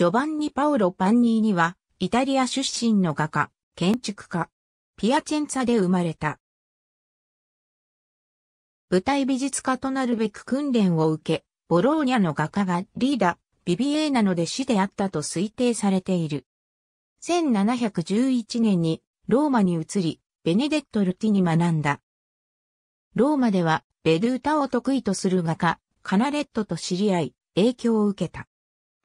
ジョバンニ・パウロ・パンニーニは、イタリア出身の画家、建築家、ピアチェンツァで生まれた。舞台美術家となるべく訓練を受け、ボローニャの画家がリーダ、ビビエーナの弟子であったと推定されている。1711年にローマに移り、ベネデット・ルティに学んだ。ローマでは、ベルータを得意とする画家、カナレットと知り合い、影響を受けた。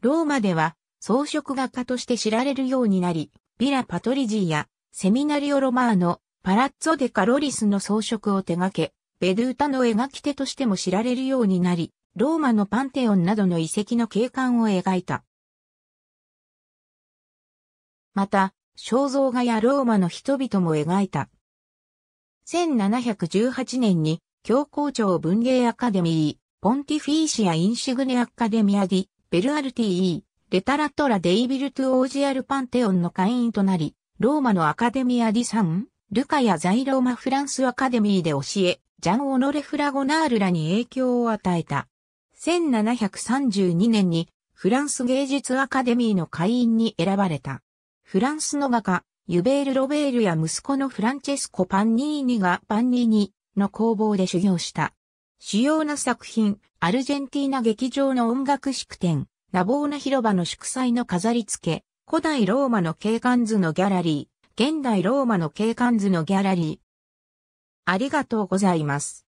ローマでは、装飾画家として知られるようになり、ビラ・パトリジーやセミナリオ・ロマーノ、パラッツォ・デ・カロリスの装飾を手掛け、ベドゥータの描き手としても知られるようになり、ローマのパンテオンなどの遺跡の景観を描いた。また、肖像画やローマの人々も描いた。1718年に、教皇庁文芸アカデミー、ポンティフィーシア・インシグネ・アカデミア・ディ・ベルアルティー、レタラトラ・デイビル・トゥ・オージアル・パンテオンの会員となり、ローマのアカデミア・ディ・サン、ルカやザイ・ローマ・フランス・アカデミーで教え、ジャン・オノレ・フラゴナールらに影響を与えた。1732年にフランス芸術アカデミーの会員に選ばれた。フランスの画家、ユベール・ロベールや息子のフランチェスコ・パンニーニがパンニーニの工房で修行した。主要な作品、アルジェンティーナ劇場の音楽式典、多忙な広場の祝祭の飾り付け、古代ローマの景観図のギャラリー、現代ローマの景観図のギャラリー。ありがとうございます。